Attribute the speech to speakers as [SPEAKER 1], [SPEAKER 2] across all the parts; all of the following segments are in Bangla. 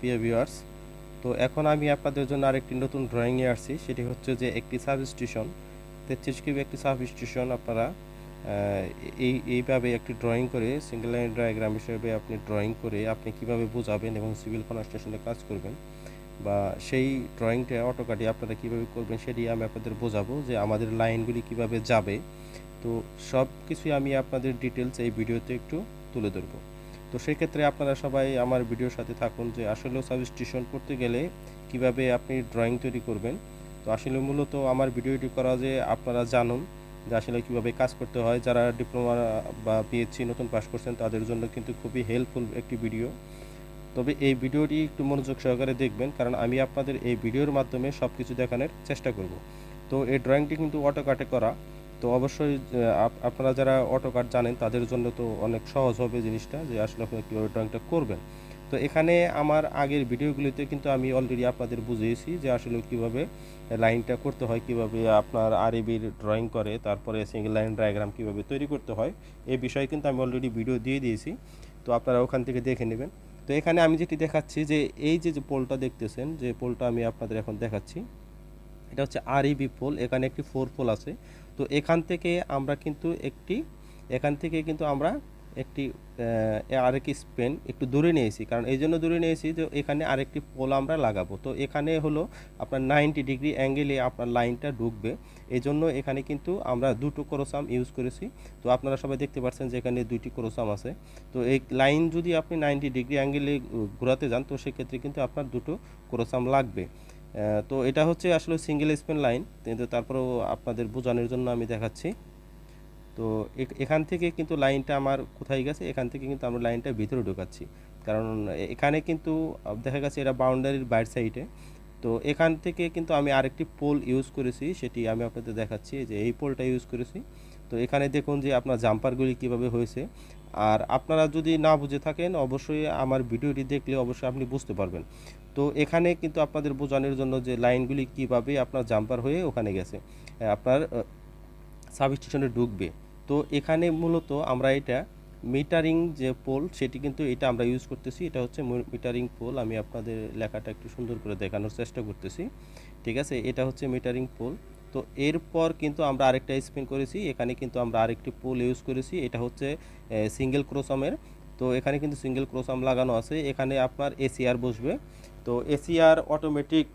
[SPEAKER 1] প্রিয় ভিউয়ার্স তো এখন আমি আপনাদের জন্য আরেকটি নতুন ড্রয়িং নিয়ে আসছি সেটি হচ্ছে যে একটি সাব স্টেশন তেত্রিশ কিবি একটি সাব স্টেশন আপনারা এই এইভাবে একটি ড্রয়িং করে সিঙ্গেল লাইন ডায়াগ্রাম হিসেবে আপনি ড্রয়িং করে আপনি কিভাবে বোঝাবেন এবং সিভিল কনস্ট্রাকশনে কাজ করবেন বা সেই ড্রয়িংটা অটোকাটি আপনারা কিভাবে করবেন সেটি আমি আপনাদের বোঝাবো যে আমাদের লাইনগুলি কিভাবে যাবে তো সব কিছুই আমি আপনাদের ডিটেলস এই ভিডিওতে একটু তুলে ধরবো তো সেক্ষেত্রে আপনারা সবাই আমার ভিডিওর সাথে থাকুন যে আসলেও সাবস্টিউশন করতে গেলে কিভাবে আপনি ড্রয়িং তৈরি করবেন তো আসলে মূলত আমার ভিডিওটি করা যে আপনারা জানুন যে আসলে কীভাবে কাজ করতে হয় যারা ডিপ্লোমা বা পিএইচসি নতুন পাস করছেন তাদের জন্য কিন্তু খুবই হেল্পফুল একটি ভিডিও তবে এই ভিডিওটি একটু মনোযোগ সহকারে দেখবেন কারণ আমি আপনাদের এই ভিডিওর মাধ্যমে সব কিছু দেখানোর চেষ্টা করব তো এই ড্রয়িংটি কিন্তু অটোকাটে করা তো অবশ্যই আপনারা যারা অটো জানেন তাদের জন্য তো অনেক সহজ হবে জিনিসটা যে আসলে আপনি কীভাবে ড্রয়িংটা করবেন তো এখানে আমার আগের ভিডিওগুলিতে কিন্তু আমি অলরেডি আপনাদের বুঝিয়েছি যে আসলে কিভাবে লাইনটা করতে হয় কিভাবে আপনার আরবির ড্রয়িং করে তারপরে সিঙ্গেল লাইন ডায়াগ্রাম কিভাবে তৈরি করতে হয় এই বিষয়ে কিন্তু আমি অলরেডি ভিডিও দিয়ে দিয়েছি তো আপনারা ওখান থেকে দেখে নেবেন তো এখানে আমি যেটি দেখাচ্ছি যে এই যে পোলটা দেখতেছেন যে পোলটা আমি আপনাদের এখন দেখাচ্ছি এটা হচ্ছে আর পোল এখানে একটি ফোর পোল আছে তো এখান থেকে আমরা কিন্তু একটি এখান থেকে কিন্তু আমরা একটি আরেকটি স্পেন একটু দূরে নিয়েছি কারণ এই জন্য দূরে নিয়েছি যে এখানে আরেকটি পোল আমরা লাগাবো তো এখানে হলো আপনার নাইনটি ডিগ্রি অ্যাঙ্গেলে আপনার লাইনটা ঢুকবে এই জন্য এখানে কিন্তু আমরা দুটো ক্রোসাম ইউজ করেছি তো আপনারা সবাই দেখতে পাচ্ছেন যে এখানে দুইটি ক্রোসাম আছে তো এই লাইন যদি আপনি নাইনটি ডিগ্রি অ্যাঙ্গেলে ঘোরাতে যান তো সেক্ষেত্রে কিন্তু আপনার দুটো ক্রোসাম লাগবে তো এটা হচ্ছে আসলে সিঙ্গেল স্পেন লাইন কিন্তু তারপরেও আপনাদের বোঝানোর জন্য আমি দেখাচ্ছি তো এখান থেকে কিন্তু লাইনটা আমার কোথায় গেছে এখান থেকে কিন্তু আমরা লাইনটা ভিতরে ঢোকাচ্ছি কারণ এখানে কিন্তু দেখা গেছে এটা বাউন্ডারির বাইর সাইডে তো এখান থেকে কিন্তু আমি আরেকটি পোল ইউজ করেছি সেটি আমি আপনাদের দেখাচ্ছি যে এই পোলটা ইউজ করেছি তো এখানে দেখুন যে আপনার জাম্পারগুলি কিভাবে হয়েছে আর আপনারা যদি না বুঝে থাকেন অবশ্যই আমার ভিডিওটি দেখলে অবশ্যই আপনি বুঝতে পারবেন তো এখানে কিন্তু আপনাদের বোঝানোর জন্য যে লাইনগুলি কীভাবে আপনার জাম্পার হয়ে ওখানে গেছে আপনার সাব স্টেশনে ঢুকবে তো এখানে মূলত আমরা এটা মিটারিং যে পোল সেটি কিন্তু এটা আমরা ইউজ করতেছি এটা হচ্ছে মিটারিং পোল আমি আপনাদের লেখাটা একটু সুন্দর করে দেখানোর চেষ্টা করতেছি ঠিক আছে এটা হচ্ছে মিটারিং পোল তো এরপর কিন্তু আমরা আরেকটা স্পিন করেছি এখানে কিন্তু আমরা আরেকটি পোল ইউজ করেছি এটা হচ্ছে সিঙ্গেল ক্রোসামের তো এখানে কিন্তু সিঙ্গেল ক্রোসাম লাগানো আছে এখানে আপনার এসিআর বসবে তো এসিআর অটোমেটিক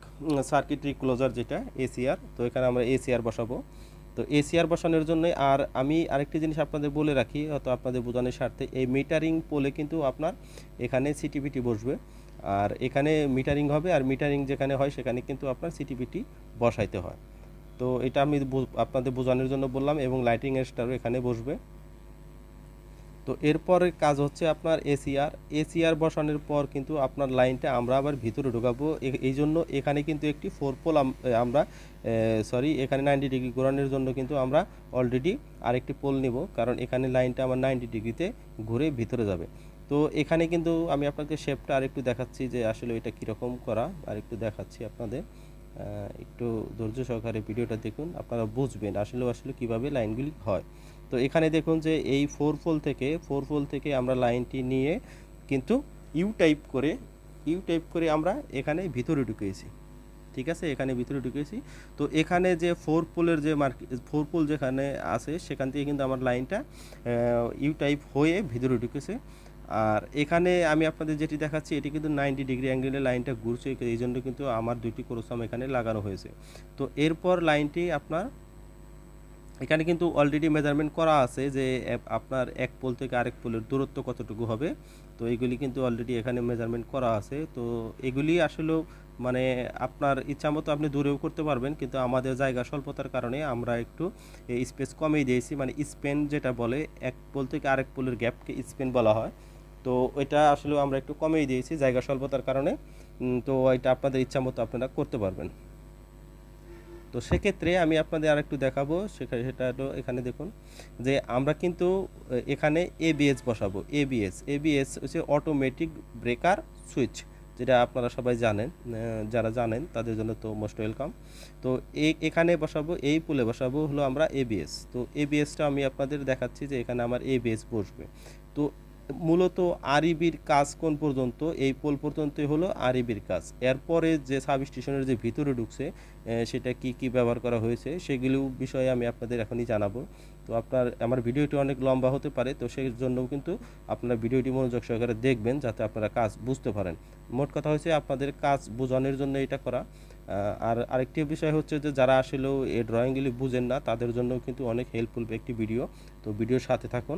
[SPEAKER 1] সার্কিট রিক্লোজার যেটা এসিআর তো এখানে আমরা এসিআর বসাবো তো এসিআর বসানোর জন্য আর আমি আরেকটি জিনিস আপনাদের বলে রাখি হয়তো আপনাদের বোঝানোর স্বার্থে এই মিটারিং পোলে কিন্তু আপনার এখানে সিটিভিটি বসবে আর এখানে মিটারিং হবে আর মিটারিং যেখানে হয় সেখানে কিন্তু আপনার সিটিভিটি বসাইতে হয় তো এটা আমি আপনাদের বোঝানোর জন্য বললাম এবং লাইটিং স্টারও এখানে বসবে তো এরপরের কাজ হচ্ছে আপনার এসিআর এসিআর বসানোর পর কিন্তু আপনার লাইনটা আমরা আবার ভিতরে ঢোকাবো এই জন্য এখানে কিন্তু একটি ফোর পোল আমরা সরি এখানে নাইনটি ডিগ্রি ঘোরানোর জন্য কিন্তু আমরা অলরেডি আরেকটি পোল নিব কারণ এখানে লাইনটা আমার নাইনটি ডিগ্রিতে ঘুরে ভিতরে যাবে তো এখানে কিন্তু আমি আপনাকে শেপটা আরেকটু দেখাচ্ছি যে আসলে এটা কীরকম করা আরেকটু দেখাচ্ছি আপনাদের একটু ধৈর্য সহকারে ভিডিওটা দেখুন আপনারা বুঝবেন আসলে আসলে কীভাবে লাইনগুলি হয় তো এখানে দেখুন যে এই ফোর ফোল থেকে ফোর ফোল থেকে আমরা লাইনটি নিয়ে কিন্তু ইউ টাইপ করে ইউ টাইপ করে আমরা এখানে ভিতরে ঢুকিয়েছি ঠিক আছে এখানে ভিতরে ঢুকিয়েছি তো এখানে যে ফোর পোলের যে মার্ক ফোর পোল যেখানে আছে সেখান থেকে কিন্তু আমার লাইনটা ইউ টাইপ হয়ে ভিতরে ঢুকেছে আর এখানে আমি আপনাদের যেটি দেখাচ্ছি এটি কিন্তু নাইনটি ডিগ্রি অ্যাঙ্গেলে লাইনটা ঘুরছে এই জন্য কিন্তু আমার দুইটি ক্রোসাম এখানে লাগানো হয়েছে তো এরপর লাইনটি আপনার এখানে কিন্তু অলরেডি মেজারমেন্ট করা আছে যে আপনার এক পোল থেকে আরেক পোলের দূরত্ব কতটুকু হবে তো এগুলি কিন্তু অলরেডি এখানে মেজারমেন্ট করা আছে তো এগুলি আসলেও মানে আপনার ইচ্ছা মতো আপনি দূরেও করতে পারবেন কিন্তু আমাদের জায়গা স্বল্পতার কারণে আমরা একটু স্পেস কমেই দিয়েছি মানে স্পেন যেটা বলে এক পোল থেকে আরেক পোলের গ্যাপকে স্পেন বলা হয় তো এটা আসলেও আমরা একটু কমেই দিয়েছি জায়গা স্বল্পতার কারণে তো এটা আপনাদের ইচ্ছা মতো আপনারা করতে পারবেন তো সেক্ষেত্রে আমি আপনাদের আর একটু দেখাবো সেখানে সেটা এখানে দেখুন যে আমরা কিন্তু এখানে এবিএস বসাবো এবিএস এবিএস হচ্ছে অটোমেটিক ব্রেকার সুইচ যেটা আপনারা সবাই জানেন যারা জানেন তাদের জন্য তো মোস্ট ওয়েলকাম তো এখানে বসাবো এই পুলে বসাবো হলো আমরা এবিএস তো এবিএসটা আমি আপনাদের দেখাচ্ছি যে এখানে আমার এবিএস বসবে তো মূলত আরিবির কাজ কোন পর্যন্ত এই পোল পর্যন্তই হলো আরিবির কাজ এরপরে যে সাব স্টেশনের যে ভিতরে ঢুকছে সেটা কি কি ব্যবহার করা হয়েছে সেগুলো বিষয়ে আমি আপনাদের এখনই জানাবো তো আপনার আমার ভিডিওটি অনেক লম্বা হতে পারে তো সেই জন্য কিন্তু আপনারা ভিডিওটি মনোযোগ সহকারে দেখবেন যাতে আপনারা কাজ বুঝতে পারেন মোট কথা হচ্ছে আপনাদের কাজ বোঝানোর জন্য এটা করা আর আরেকটি বিষয় হচ্ছে যে যারা আসলেও এই ড্রয়িংগুলি বুঝেন না তাদের জন্য কিন্তু অনেক হেল্পফুল একটি ভিডিও তো ভিডিওর সাথে থাকুন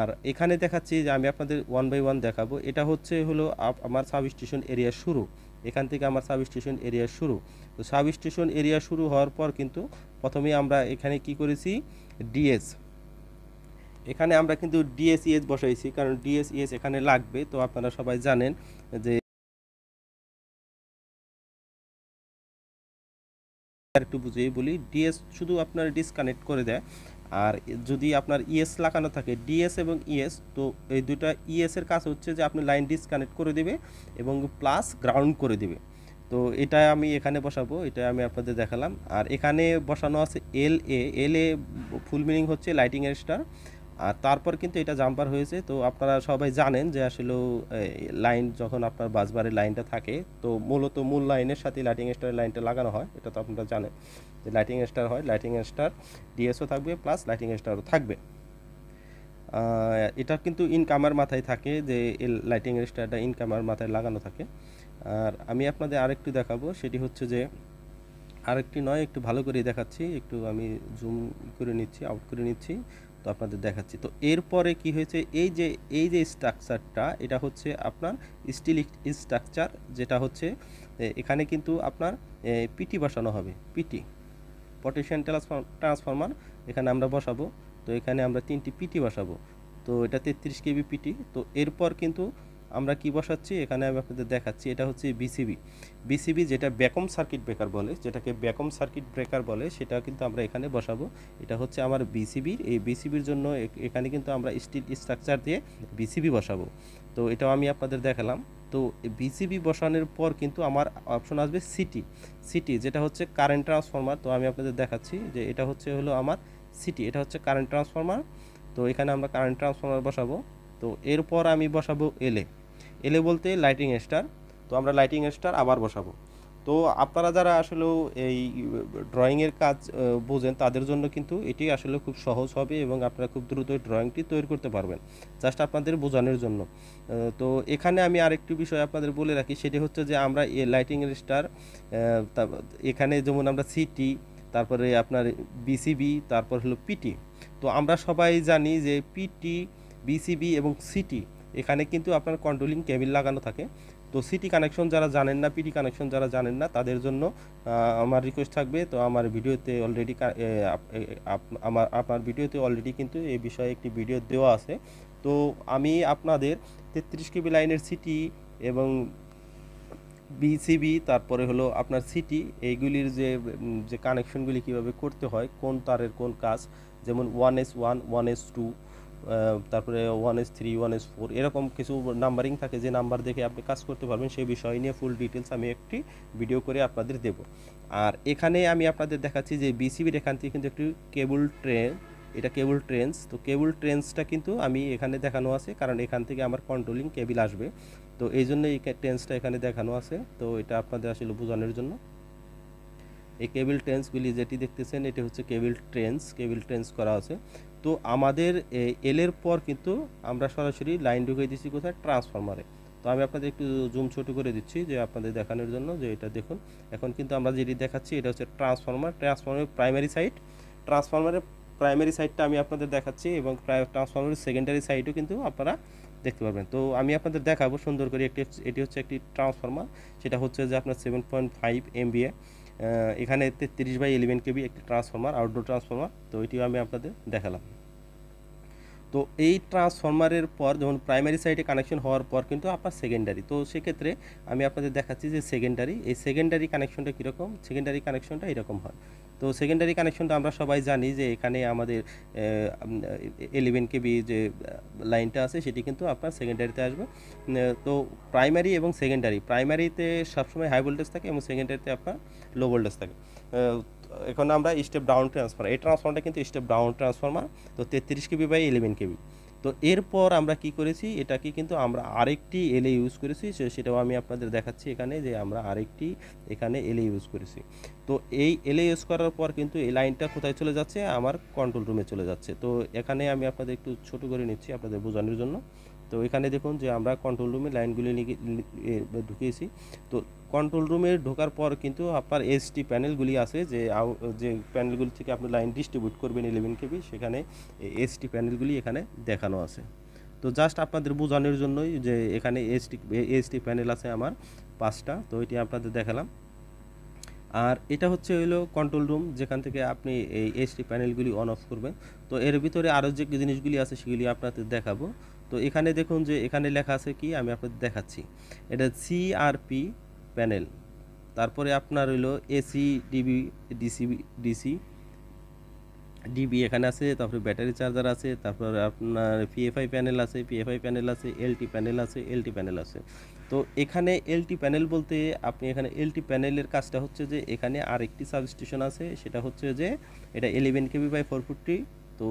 [SPEAKER 1] আর এখানে দেখাচ্ছি যে আমি আপনাদের ওয়ান বাই ওয়ান দেখাবো এটা হচ্ছে হলো আমার সাব স্টেশন এরিয়া শুরু এখান থেকে আমার সাব স্টেশন এরিয়া শুরু তো সাব স্টেশন এরিয়া শুরু হওয়ার পর কিন্তু প্রথমে আমরা এখানে কি করেছি ডিএস এখানে আমরা কিন্তু ডিএসইএস e বসাইছি কারণ ডিএসইএস e এখানে লাগবে তো আপনারা সবাই জানেন যে একটু বুঝিয়ে বলি ডিএস শুধু আপনার ডিসকানেক্ট করে দেয় আর যদি আপনার ইএস e লাগানো থাকে ডিএস এবং ইএস e তো এই দুটা ইএসের e কাজ হচ্ছে যে আপনি লাইন ডিসকানেক্ট করে দেবে এবং প্লাস গ্রাউন্ড করে দেবে তো এটা আমি এখানে বসাবো এটা আমি আপনাদের দেখালাম আর এখানে বসানো আছে L A L A full meaning হচ্ছে লাইটিং স্টার আর তারপর কিন্তু এটা জাম্পার হয়েছে তো আপনারা সবাই জানেন যে আসলে লাইন যখন আপনার বাসবারে লাইনটা থাকে তো মূলত মূল লাইনের সাথে লাইটিং স্টারের লাইনটা লাগানো হয় এটা তো আপনারা জানেন যে লাইটিং স্টার হয় লাইটিং স্টার ডিএসও থাকবে প্লাস লাইটিং স্টারও থাকবে এটা কিন্তু ইনকামার মাথায় থাকে যে লাইটিং স্টারটা ইনকামার মাথায় লাগানো থাকে আর আমি আপনাদের আরেকটু দেখাবো সেটি হচ্ছে যে আরেকটি নয় একটু ভালো করে দেখাচ্ছি একটু আমি জুম করে নিচ্ছি আউট করে নিচ্ছি তো আপনাদের দেখাচ্ছি তো এরপরে কি হয়েছে এই যে এই যে স্ট্রাকচারটা এটা হচ্ছে আপনার স্টিল স্ট্রাকচার যেটা হচ্ছে এখানে কিন্তু আপনার পিটি বসানো হবে পিটি পটেশিয়াম ট্রান্সফর্মার এখানে আমরা বসাবো তো এখানে আমরা তিনটি পিটি বসাবো তো এটা তেত্রিশ কেবি পিটি তো এরপর কিন্তু আমরা কি বসাচ্ছি এখানে আমি আপনাদের দেখাচ্ছি এটা হচ্ছে বিসিবি বিসিবি যেটা ব্যাকম সার্কিট ব্রেকার বলে যেটাকে ব্যাকম সার্কিট ব্রেকার বলে সেটা কিন্তু আমরা এখানে বসাবো এটা হচ্ছে আমার বিসিবির এই বিসিবির জন্য এখানে কিন্তু আমরা স্টিল স্ট্রাকচার দিয়ে বিসিবি বসাবো তো এটাও আমি আপনাদের দেখালাম তো বিসিবি বসানোর পর কিন্তু আমার অপশন আসবে সিটি সিটি যেটা হচ্ছে কারেন্ট ট্রান্সফরমার তো আমি আপনাদের দেখাচ্ছি যে এটা হচ্ছে হলো আমার সিটি এটা হচ্ছে কারেন্ট ট্রান্সফরমার তো এখানে আমরা কারেন্ট ট্রান্সফরমার বসাবো তো এরপর আমি বসাবো এলে এলে বলতে লাইটিং স্টার তো আমরা লাইটিং স্টার আবার বসাবো তো আপনারা যারা আসলে এই ড্রয়িংয়ের কাজ বোঝেন তাদের জন্য কিন্তু এটি আসলে খুব সহজ হবে এবং আপনারা খুব দ্রুত ড্রয়িংটি তৈরি করতে পারবেন জাস্ট আপনাদের বোঝানোর জন্য তো এখানে আমি আরেকটি বিষয় আপনাদের বলে রাখি সেটি হচ্ছে যে আমরা এ লাইটিংয়ের স্টার এখানে যেমন আমরা সিটি তারপরে আপনার বিসিবি তারপর হলো পিটি তো আমরা সবাই জানি যে পিটি বিসিবি এবং সিটি এখানে কিন্তু আপনার কন্ট্রোলিং কেবিল লাগানো থাকে তো সিটি কানেকশন যারা জানেন না পিটি কানেকশন যারা জানেন না তাদের জন্য আমার রিকোয়েস্ট থাকবে তো আমার ভিডিওতে অলরেডি আমার আপনার ভিডিওতে অলরেডি কিন্তু এই বিষয়ে একটি ভিডিও দেওয়া আছে তো আমি আপনাদের তেত্রিশ কেবি লাইনের সিটি এবং বিসিবি তারপরে হলো আপনার সিটি এইগুলির যে যে কানেকশনগুলি কীভাবে করতে হয় কোন তারের কোন কাজ যেমন one S one one S two তারপরে one S three one S four এরকম কিছু নাম্বারিং থাকে যে নাম্বার দেখে আপনি কাজ করতে পারবেন সেই বিষয় নিয়ে ফুল ডিটেলস আমি একটি ভিডিও করে আপনাদের দেব আর এখানে আমি আপনাদের দেখাচ্ছি যে বিসিবির এখান থেকে কিন্তু একটি কেবল ট্রেন এটা কেবল ট্রেন্স তো কেবল ট্রেন্সটা কিন্তু আমি এখানে দেখানো আছে কারণ এখান থেকে আমার কন্ট্রোলিং কেবিল আসবে তো এই জন্য এই ট্রেন্সটা এখানে দেখানো আছে তো এটা আপনাদের আসলে বোঝানোর জন্য এই কেবিল ট্রেন্সগুলি যেটি দেখতেছেন এটি হচ্ছে কেবিল ট্রেন্স কেবিল ট্রেন্স করা আছে তো আমাদের এলের পর কিন্তু আমরা সরাসরি লাইন ঢুকিয়ে দিচ্ছি কোথায় ট্রান্সফরমারে তো আমি আপনাদের একটু জুম ছোট করে দিচ্ছি যে আপনাদের দেখানোর জন্য যে এটা দেখুন এখন কিন্তু আমরা যেটি দেখাচ্ছি এটা হচ্ছে ট্রান্সফরমার ট্রান্সফরমারের প্রাইমারি সাইট ট্রান্সফরমারের প্রাইমারি সাইডটা আমি আপনাদের দেখাচ্ছি এবং ট্রান্সফরমারের সেকেন্ডারি সাইডও কিন্তু আপনারা দেখতে পারবেন তো আমি আপনাদের দেখাবো সুন্দর করে একটি এটি হচ্ছে একটি ট্রান্সফরমার সেটা হচ্ছে যে আপনার সেভেন পয়েন্ট ফাইভ এমবিএ এখানে তেত্রিশ বাই ইলেভেন কেবি একটি ট্রান্সফর্মার আউটডোর ট্রান্সফর্মার তো এটিও আমি আপনাদের দেখালাম তো এই ট্রান্সফর্মারের পর যখন প্রাইমারি সাইডে কানেকশন হওয়ার পর কিন্তু আপনার সেকেন্ডারি তো সেক্ষেত্রে আমি আপনাদের দেখাচ্ছি যে সেকেন্ডারি এই সেকেন্ডারি কানেকশনটা কীরকম সেকেন্ডারি কানেকশনটা এরকম হয় তো সেকেন্ডারি কানেকশনটা আমরা সবাই জানি যে এখানে আমাদের ইলেভেন কেবি যে লাইনটা আছে সেটি কিন্তু আপনার সেকেন্ডারিতে আসবে তো প্রাইমারি এবং সেকেন্ডারি প্রাইমারিতে সবসময় হাই ভোল্টেজ থাকে এবং সেকেন্ডারিতে আপনার লো ভোল্টেজ থাকে এখন আমরা স্টেপ ডাউন ট্রান্সফার এই ট্রান্সফর্মারটা কিন্তু স্টেপ ডাউন ট্রান্সফর্মার তো তেত্রিশ কেবি বাই ইলেভেন কেবি তো এরপর আমরা কি করেছি এটাকে কিন্তু আমরা আরেকটি এলে ইউজ করেছি সেটাও আমি আপনাদের দেখাচ্ছি এখানে যে আমরা আরেকটি এখানে এলে ইউজ করেছি তো এই এলে ইউজ করার পর কিন্তু এই লাইনটা কোথায় চলে যাচ্ছে আমার কন্ট্রোল রুমে চলে যাচ্ছে তো এখানে আমি আপনাদের একটু ছোট করে নিচ্ছি আপনাদের বোঝানোর জন্য তো এখানে দেখুন যে আমরা কন্ট্রোল রুমে লাইনগুলি ঢুকিয়েছি তো কন্ট্রোল রুমে ঢোকার পর কিন্তু আপনার এসটি প্যানেলগুলি আছে যে যে প্যানেলগুলি থেকে আপনি লাইন ডিস্ট্রিবিউট করবেন ইলেভেন কেবি সেখানে এসটি প্যানেলগুলি এখানে দেখানো আছে তো জাস্ট আপনাদের বোঝানোর জন্যই যে এখানে এসটি এসটি প্যানেল আছে আমার পাঁচটা তো এটি আপনাদের দেখালাম আর এটা হচ্ছে হইলো কন্ট্রোল রুম যেখান থেকে আপনি এই এসটি প্যানেলগুলি অন অফ করবেন তো এর ভিতরে আরও যে জিনিসগুলি আছে সেগুলি আপনাদের দেখাবো তো এখানে দেখুন যে এখানে লেখা আছে কি আমি আপনাদের দেখাচ্ছি এটা সিআরপি প্যানেল তারপরে আপনার হইলো AC DB DC DC DB এখানে আছে তারপরে ব্যাটারি চার্জার আছে তারপর আপনার পিএফআই প্যানেল আছে পিএফআই প্যানেল আছে এলটি প্যানেল আছে এলটি প্যানেল আছে তো এখানে এলটি প্যানেল বলতে আপনি এখানে এলটি প্যানেলের কাজটা হচ্ছে যে এখানে আরেকটি সাবস্টেশন আছে সেটা হচ্ছে যে এটা eleven KV by four forty তো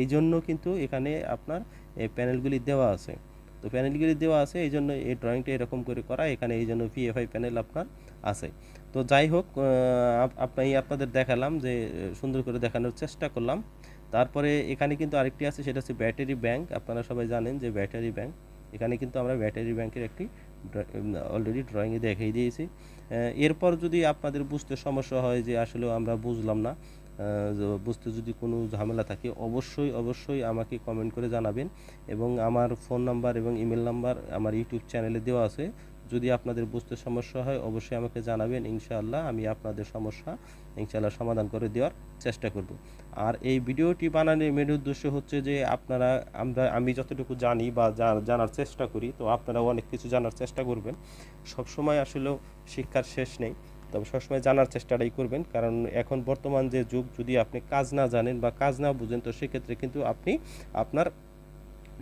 [SPEAKER 1] এই জন্য কিন্তু এখানে আপনার এই প্যানেলগুলি দেওয়া আছে তো প্যানেলগুলি দেওয়া আছে এই জন্য এই ড্রয়িংটা এরকম করে করা এখানে এই জন্য পিএফআই প্যানেল আপনার আছে তো যাই হোক আপনি আপনাদের দেখালাম যে সুন্দর করে দেখানোর চেষ্টা করলাম তারপরে এখানে কিন্তু আরেকটি আছে সেটা হচ্ছে ব্যাটারি ব্যাংক আপনারা সবাই জানেন যে ব্যাটারি ব্যাংক এখানে কিন্তু আমরা ব্যাটারি ব্যাংকের একটি অলরেডি ড্রয়িংয়ে দেখিয়ে দিয়েছি এরপর যদি আপনাদের বুঝতে সমস্যা হয় যে আসলে আমরা বুঝলাম না বুঝতে যদি কোনো ঝামেলা থাকে অবশ্যই অবশ্যই আমাকে কমেন্ট করে জানাবেন এবং আমার ফোন নাম্বার এবং ইমেল নাম্বার আমার ইউটিউব চ্যানেলে দেওয়া আছে যদি আপনাদের বুঝতে সমস্যা হয় অবশ্যই আমাকে জানাবেন ইনশাআল্লাহ আমি আপনাদের সমস্যা ইনশাআল্লাহ সমাধান করে দেওয়ার চেষ্টা করব আর এই ভিডিওটি বানানোর মেন উদ্দেশ্য হচ্ছে যে আপনারা আমরা আমি যতটুকু জানি বা জানার চেষ্টা করি তো আপনারা অনেক কিছু জানার চেষ্টা করবেন সবসময় আসলেও শিক্ষার শেষ নেই তবে সবসময় জানার চেষ্টাটাই করবেন কারণ এখন বর্তমান যে যুগ যদি আপনি কাজ না জানেন বা কাজ না বুঝেন তো সেক্ষেত্রে কিন্তু আপনি আপনার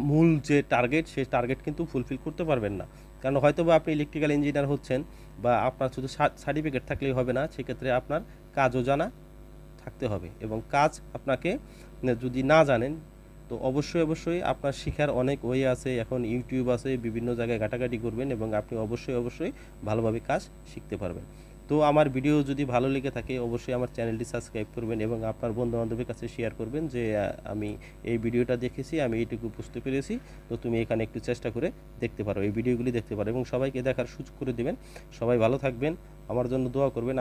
[SPEAKER 1] মূল যে টার্গেট সেই টার্গেট কিন্তু ফুলফিল করতে পারবেন না কারণ হয়তো বা আপনি ইলেকট্রিক্যাল ইঞ্জিনিয়ার হচ্ছেন বা আপনার শুধু সার্টিফিকেট থাকলেই হবে না সেক্ষেত্রে আপনার কাজও জানা থাকতে হবে এবং কাজ আপনাকে যদি না জানেন তো অবশ্যই অবশ্যই আপনার শিখার অনেক ওয়ে আছে এখন ইউটিউব আছে বিভিন্ন জায়গায় ঘাটাঘাটি করবেন এবং আপনি অবশ্যই অবশ্যই ভালোভাবে কাজ শিখতে পারবেন তো আমার ভিডিও যদি ভালো লেগে থাকে অবশ্যই আমার চ্যানেলটি সাবস্ক্রাইব করবেন এবং আপনার বন্ধুবান্ধবের কাছে শেয়ার করবেন যে আমি এই ভিডিওটা দেখেছি আমি এইটুকু বুঝতে পেরেছি তো তুমি এখানে একটু চেষ্টা করে দেখতে পারো এই ভিডিওগুলি দেখতে পারো এবং সবাইকে দেখার সুযোগ করে দেবেন সবাই ভালো থাকবেন আমার জন্য দোয়া করবেন